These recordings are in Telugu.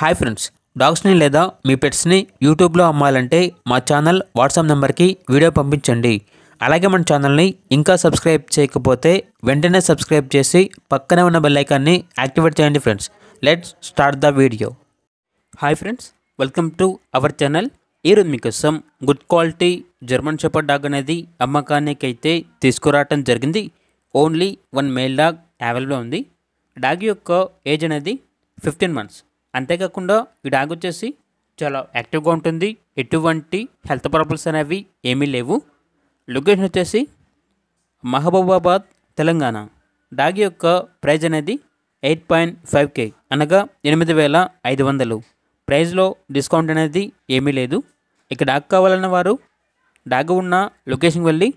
హాయ్ ఫ్రెండ్స్ డాగ్స్ని లేదా మీ పెట్స్ని యూట్యూబ్లో అమ్మాలంటే మా ఛానల్ వాట్సాప్ నెంబర్కి వీడియో పంపించండి అలాగే మన ఛానల్ని ఇంకా సబ్స్క్రైబ్ చేయకపోతే వెంటనే సబ్స్క్రైబ్ చేసి పక్కనే ఉన్న బెల్లైకాన్ని యాక్టివేట్ చేయండి friends let's start the video hi friends welcome to our channel ఈరోజు మీకోసం good quality German shepherd dog అనేది అమ్మకానికి అయితే తీసుకురావటం జరిగింది only one male dog available ఉంది డాగ్ యొక్క ఏజ్ అనేది ఫిఫ్టీన్ మంత్స్ అంతేకాకుండా ఈ డాగ్ వచ్చేసి చాలా యాక్టివ్గా ఉంటుంది ఎటువంటి హెల్త్ ప్రాబ్లమ్స్ అనేవి ఏమీ లేవు లొకేషన్ వచ్చేసి మహబూబాబాద్ తెలంగాణ డాగ్ యొక్క ప్రైజ్ అనేది ఎయిట్ పాయింట్ ఫైవ్ కే అనగా ఎనిమిది వేల ఐదు వందలు ప్రైజ్లో డిస్కౌంట్ అనేది ఏమీ లేదు ఇక డాగ్ కావాలన్న వారు డాగ్ ఉన్న లొకేషన్కి వెళ్ళి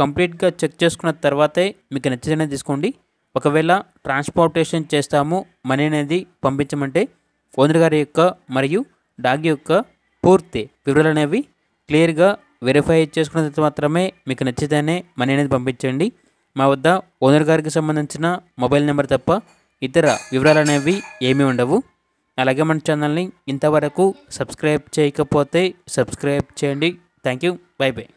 కంప్లీట్గా చెక్ చేసుకున్న తర్వాతే మీకు నచ్చిన తీసుకోండి ఒకవేళ ట్రాన్స్పోర్టేషన్ చేస్తాము మనీ అనేది పంపించమంటే ఓనర్ గారి యొక్క మరియు డాగ్ యొక్క పూర్తి వివరాలు అనేవి క్లియర్గా వెరిఫై చేసుకున్న మాత్రమే మీకు నచ్చితేనే మనీ అనేది పంపించండి మా వద్ద ఓనర్ గారికి సంబంధించిన మొబైల్ నెంబర్ తప్ప ఇతర వివరాలు అనేవి ఏమీ ఉండవు అలాగే మన ఛానల్ని ఇంతవరకు సబ్స్క్రైబ్ చేయకపోతే సబ్స్క్రైబ్ చేయండి థ్యాంక్ యూ బై బై